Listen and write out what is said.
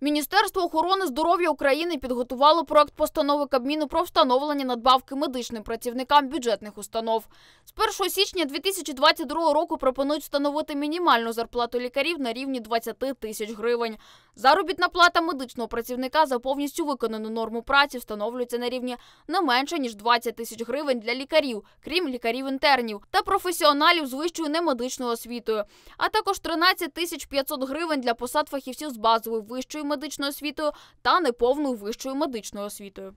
Міністерство охорони здоров'я України підготувало проект постанови Кабміну про встановлення надбавки медичним працівникам бюджетних установ. З 1 січня 2022 року пропонують встановити мінімальну зарплату лікарів на рівні 20 тисяч гривень. Заробітна плата медичного працівника за повністю виконану норму праці встановлюється на рівні не менше ніж 20 тисяч гривень для лікарів, крім лікарів-інтернів та професіоналів з вищою немедичною освітою, а також 13 тисяч 500 гривень для посад фахівців з базовою вищою медичною освітою та неповною вищою медичною освітою.